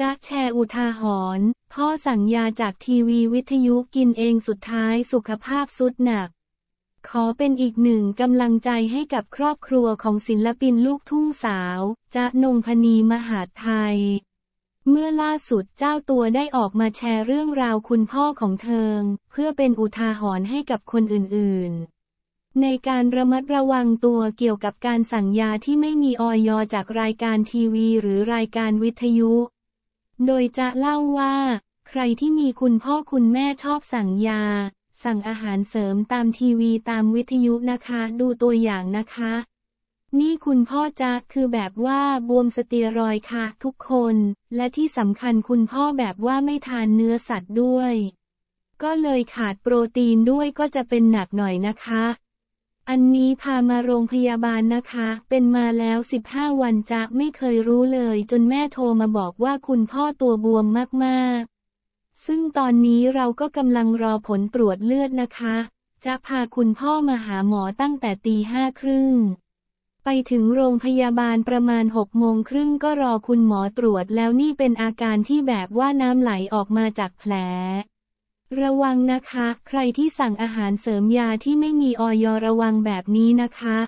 จ๊ะแชร์อุทาหรณ์พ่อสั่งยาจากทีวีวิทยุกินเองสุดท้ายสุขภาพสุดหนัก ขอเป็นอีกหนึ่งกำลังใจให้กับครอบครัวของศิลปินลูกทุ่งสาวจ๊ะนงพนีมหาไทย เมื่อล่าสุดเจ้าตัวได้ออกมาแชร์เรื่องราวคุณพ่อของเธอเพื่อเป็นอุทาหรณ์ให้กับคนอื่นๆ ในการระมัดระวังตัวเกี่ยวกับการสั่งยาที่ไม่มีออยอจากรายการทีวีหรือรายการวิทยุโดยจะเล่าว่า ใครที่มีคุณพ่อคุณแม่ชอบสั่งยา สั่งอาหารเสริมตามทีวีตามวิทยุนะคะ ดูตัวอย่างนะคะ นี่คุณพ่อจะคือแบบว่าบวมสเตียรอยค่ะทุกคน และที่สำคัญคุณพ่อแบบว่าไม่ทานเนื้อสัตว์ด้วย ก็เลยขาดโปรตีนด้วยก็จะเป็นหนักหน่อยนะคะอันนี้พามาโรงพยาบาลนะคะ เป็นมาแล้ว15วันจะไม่เคยรู้เลย จนแม่โทรมาบอกว่าคุณพ่อตัวบวมมากๆ ซึ่งตอนนี้เราก็กำลังรอผลตรวจเลือดนะคะ จะพาคุณพ่อมาหาหมอตั้งแต่ตีห้าครึ่ง ไปถึงโรงพยาบาลประมาณหกโมงครึ่งก็รอคุณหมอตรวจแล้วนี่เป็นอาการที่แบบว่าน้ำไหลออกมาจากแผลระวังนะคะ ใครที่สั่งอาหารเสริมยาที่ไม่มีออยระวังแบบนี้นะคะ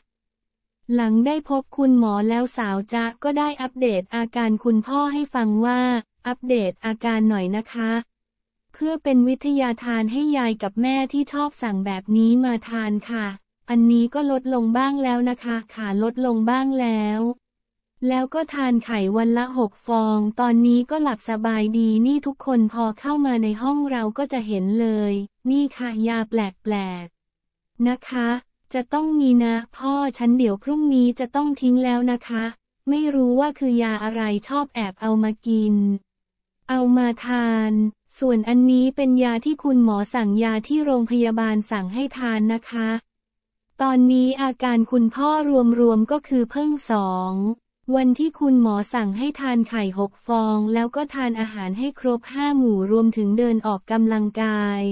หลังได้พบคุณหมอแล้วสาวจ๊ะก็ได้อัปเดตอาการคุณพ่อให้ฟังว่า อัปเดตอาการหน่อยนะคะ เพื่อเป็นวิทยาทานให้ยายกับแม่ที่ชอบสั่งแบบนี้มาทานค่ะ อันนี้ก็ลดลงบ้างแล้วนะคะขาลดลงบ้างแล้วแล้วก็ทานไข่วันละหกฟอง ตอนนี้ก็หลับสบายดี นี่ทุกคนพอเข้ามาในห้องเราก็จะเห็นเลย นี่ค่ะยาแปลกๆนะคะ จะต้องมีนะ พ่อฉันเดี๋ยวพรุ่งนี้จะต้องทิ้งแล้วนะคะ ไม่รู้ว่าคือยาอะไรชอบแอบเอามากิน เอามาทาน ส่วนอันนี้เป็นยาที่คุณหมอสั่งยาที่โรงพยาบาลสั่งให้ทานนะคะ ตอนนี้อาการคุณพ่อรวมๆ ก็คือเพิ่งสองวันที่คุณหมอสั่งให้ทานไข่หกฟอง แล้วก็ทานอาหารให้ครบห้าหมู่รวมถึงเดินออกกำลังกาย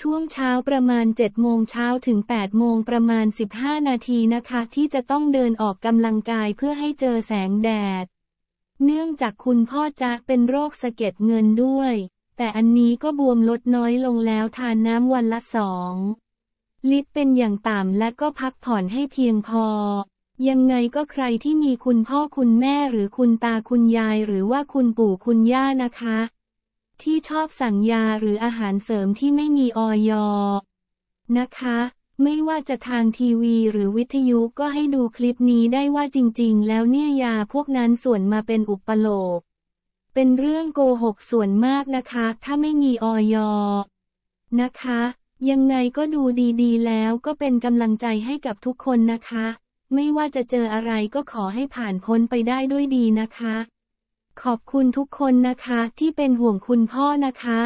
ช่วงเช้าประมาณ7โมงเช้าถึง8โมงประมาณ 15 นาทีนะคะ ที่จะต้องเดินออกกำลังกายเพื่อให้เจอแสงแดด เนื่องจากคุณพ่อจะเป็นโรคสะเก็ดเงินด้วย แต่อันนี้ก็บวมลดน้อยลงแล้วทานน้ำวันละสองลิตรเป็นอย่างต่ำและก็พักผ่อนให้เพียงพอยังไงก็ใครที่มีคุณพ่อคุณแม่หรือคุณตาคุณยาย หรือว่าคุณปู่คุณย่านะคะ ที่ชอบสั่งยา หรืออาหารเสริมที่ไม่มีออยอนะคะ ไม่ว่าจะทางทีวีหรือวิทยุก็ให้ดูคลิปนี้ได้ว่าจริงๆ แล้วเนี่ยยาพวกนั้นส่วนมาเป็นอุปโลก เป็นเรื่องโกหกส่วนมากนะคะ ถ้าไม่มีออยอนะคะ ยังไงก็ดูดีๆ แล้วก็เป็นกำลังใจให้กับทุกคนนะคะไม่ว่าจะเจออะไรก็ขอให้ผ่านพ้นไปได้ด้วยดีนะคะ ขอบคุณทุกคนนะคะ ที่เป็นห่วงคุณพ่อนะคะ